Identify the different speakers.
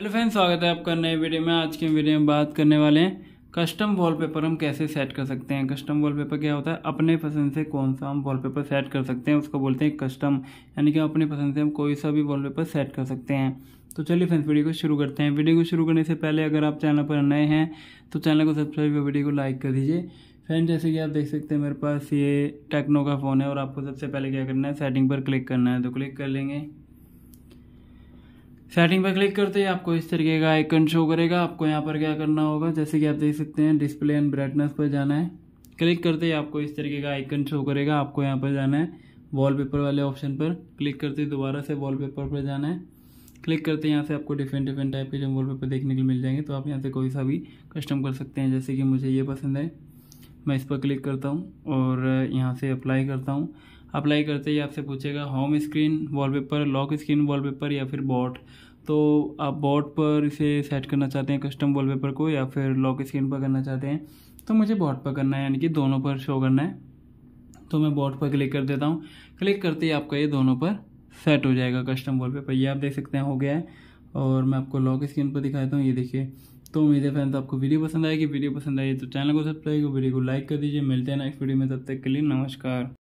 Speaker 1: hello friend स्वागत है आपका नए वीडियो में आज के वीडियो में बात करने वाले हैं कस्टम वॉलपेपर हम कैसे सेट कर सकते हैं कस्टम वॉलपेपर क्या होता है अपने पसंद से कौन सा हम वॉलपेपर सेट कर सकते हैं उसको बोलते हैं कस्टम यानी कि अपने पसंद से हम कोई सा भी वॉलपेपर सेट कर सकते हैं तो चलिए फ्रेंड्स वीडियो को शुरू करते हैं वीडियो को शुरू करने से पहले अगर आप चैनल पर नए हैं तो चैनल को सब्सक्राइब और वीडियो को लाइक कर दीजिए फ्रेंड जैसे कि आप देख सकते हैं मेरे पास ये टेक्नो का फ़ोन है और आपको सबसे पहले क्या करना है सेटिंग पर क्लिक करना है तो क्लिक कर लेंगे सेटिंग पर क्लिक करते ही आपको इस तरीके का आइकन शो करेगा आपको यहाँ पर क्या करना होगा जैसे कि आप देख सकते हैं डिस्प्ले एंड ब्राइटनेस पर जाना है क्लिक करते ही आपको इस तरीके का आइकन शो करेगा आपको यहाँ पर जाना है वॉलपेपर वाले ऑप्शन पर क्लिक करते ही दोबारा से वॉलपेपर पर जाना है क्लिक करते हैं यहाँ से आपको डिफरेंट डिफरेंट टाइप के जो वॉलपेपर देखने के लिए मिल जाएंगे तो आप यहाँ से कोई सा भी कस्टम कर सकते हैं जैसे कि मुझे ये पसंद है मैं इस पर क्लिक करता हूँ और यहाँ से अप्लाई करता हूँ अप्लाई करते ही आपसे पूछेगा home screen wallpaper lock screen wallpaper या फिर बॉट तो आप बॉट पर इसे सेट करना चाहते हैं कस्टम वॉलपेपर को या फिर लॉक स्क्रीन पर करना चाहते हैं तो मुझे बॉट पर करना है यानी कि दोनों पर शो करना है तो मैं बॉट पर क्लिक कर देता हूँ क्लिक करते ही आपका ये दोनों पर सेट हो जाएगा कस्टम वॉलपेपर ये आप देख सकते हैं हो गया है और मैं आपको लॉक स्क्रीन पर दिखाता हूँ ये देखिए तो उम्मीद है फ्रेंड्स आपको वीडियो पसंद आएगी वीडियो पसंद आई तो चैनल को सब्सक्राइब करो वीडियो को लाइक कर दीजिए मिलते हैं नेक्स्ट वीडियो में तब तक के लिए नमस्कार